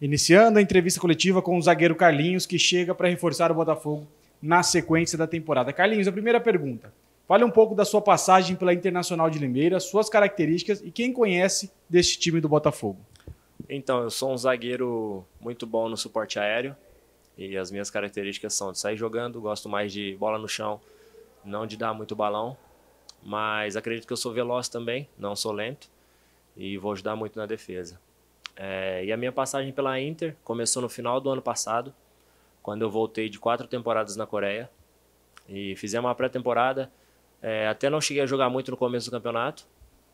Iniciando a entrevista coletiva com o zagueiro Carlinhos, que chega para reforçar o Botafogo na sequência da temporada. Carlinhos, a primeira pergunta. Fale um pouco da sua passagem pela Internacional de Limeira, suas características e quem conhece deste time do Botafogo. Então, eu sou um zagueiro muito bom no suporte aéreo e as minhas características são de sair jogando, gosto mais de bola no chão, não de dar muito balão, mas acredito que eu sou veloz também, não sou lento e vou ajudar muito na defesa. É, e a minha passagem pela Inter começou no final do ano passado, quando eu voltei de quatro temporadas na Coreia. E fizemos uma pré-temporada. É, até não cheguei a jogar muito no começo do campeonato,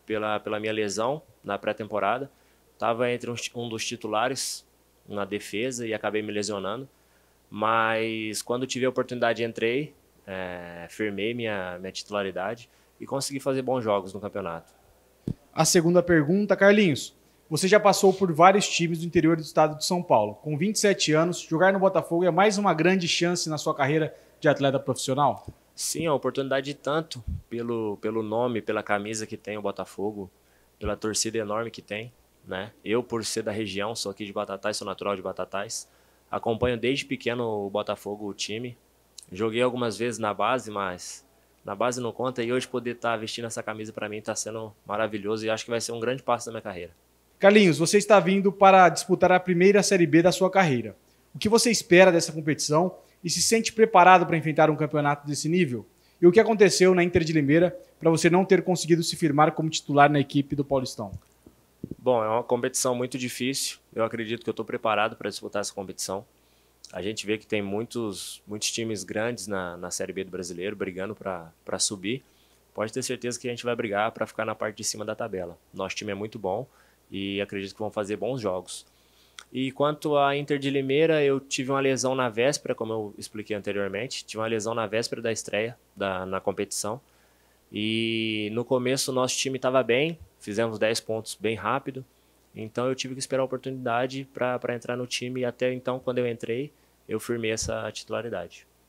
pela, pela minha lesão na pré-temporada. Estava entre um, um dos titulares na defesa e acabei me lesionando. Mas quando tive a oportunidade, entrei, é, firmei minha, minha titularidade e consegui fazer bons jogos no campeonato. A segunda pergunta, Carlinhos. Você já passou por vários times do interior do estado de São Paulo. Com 27 anos, jogar no Botafogo é mais uma grande chance na sua carreira de atleta profissional? Sim, é uma oportunidade tanto pelo, pelo nome, pela camisa que tem o Botafogo, pela torcida enorme que tem. Né? Eu, por ser da região, sou aqui de Batatais, sou natural de Batatais. Acompanho desde pequeno o Botafogo, o time. Joguei algumas vezes na base, mas na base não conta. E hoje poder estar tá vestindo essa camisa para mim está sendo maravilhoso e acho que vai ser um grande passo na minha carreira. Carlinhos, você está vindo para disputar a primeira Série B da sua carreira. O que você espera dessa competição e se sente preparado para enfrentar um campeonato desse nível? E o que aconteceu na Inter de Limeira para você não ter conseguido se firmar como titular na equipe do Paulistão? Bom, é uma competição muito difícil. Eu acredito que eu estou preparado para disputar essa competição. A gente vê que tem muitos, muitos times grandes na, na Série B do brasileiro brigando para subir. Pode ter certeza que a gente vai brigar para ficar na parte de cima da tabela. Nosso time é muito bom e acredito que vão fazer bons jogos. E quanto à Inter de Limeira, eu tive uma lesão na véspera, como eu expliquei anteriormente. Tive uma lesão na véspera da estreia da, na competição. E no começo o nosso time estava bem, fizemos 10 pontos bem rápido. Então eu tive que esperar a oportunidade para entrar no time. E até então, quando eu entrei, eu firmei essa titularidade.